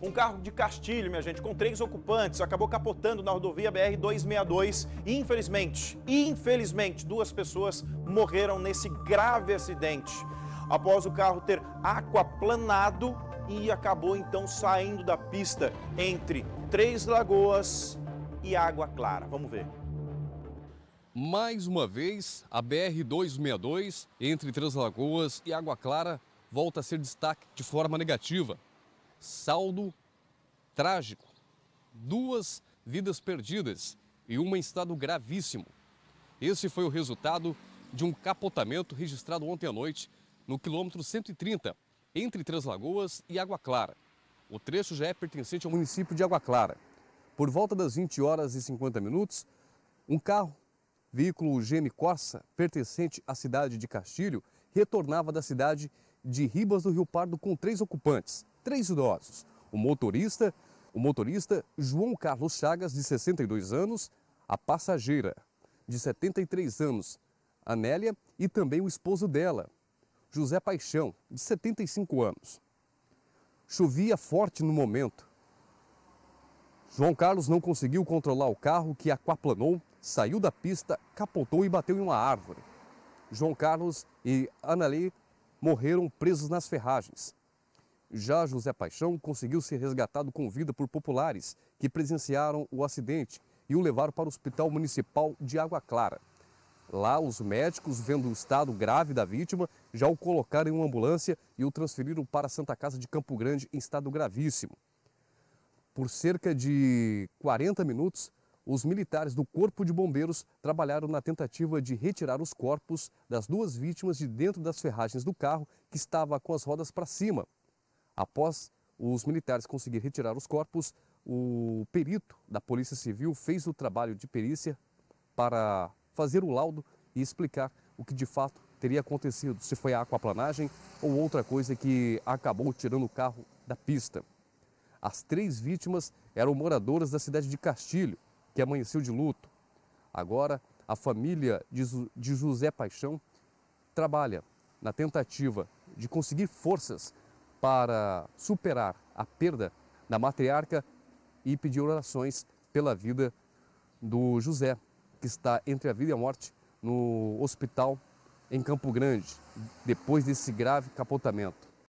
Um carro de Castilho, minha gente, com três ocupantes, acabou capotando na rodovia BR-262 e, infelizmente, infelizmente, duas pessoas morreram nesse grave acidente. Após o carro ter aquaplanado e acabou então saindo da pista entre Três Lagoas e Água Clara. Vamos ver. Mais uma vez, a BR-262 entre Três Lagoas e Água Clara volta a ser destaque de forma negativa saldo trágico. Duas vidas perdidas e uma em estado gravíssimo. Esse foi o resultado de um capotamento registrado ontem à noite no quilômetro 130, entre Três Lagoas e Água Clara. O trecho já é pertencente ao município de Água Clara. Por volta das 20 horas e 50 minutos, um carro, veículo GM Corsa, pertencente à cidade de Castilho, retornava da cidade de Ribas do Rio Pardo com três ocupantes três idosos. O motorista, o motorista João Carlos Chagas, de 62 anos, a passageira, de 73 anos, Anélia, e também o esposo dela, José Paixão, de 75 anos. Chovia forte no momento. João Carlos não conseguiu controlar o carro que aquaplanou, saiu da pista, capotou e bateu em uma árvore. João Carlos e Anali morreram presos nas ferragens. Já José Paixão conseguiu ser resgatado com vida por populares que presenciaram o acidente e o levaram para o Hospital Municipal de Água Clara. Lá, os médicos, vendo o estado grave da vítima, já o colocaram em uma ambulância e o transferiram para a Santa Casa de Campo Grande em estado gravíssimo. Por cerca de 40 minutos, os militares do Corpo de Bombeiros trabalharam na tentativa de retirar os corpos das duas vítimas de dentro das ferragens do carro que estava com as rodas para cima Após os militares conseguir retirar os corpos, o perito da Polícia Civil fez o trabalho de perícia para fazer o laudo e explicar o que de fato teria acontecido, se foi a aquaplanagem ou outra coisa que acabou tirando o carro da pista. As três vítimas eram moradoras da cidade de Castilho, que amanheceu de luto. Agora, a família de José Paixão trabalha na tentativa de conseguir forças para superar a perda da matriarca e pedir orações pela vida do José, que está entre a vida e a morte no hospital em Campo Grande, depois desse grave capotamento.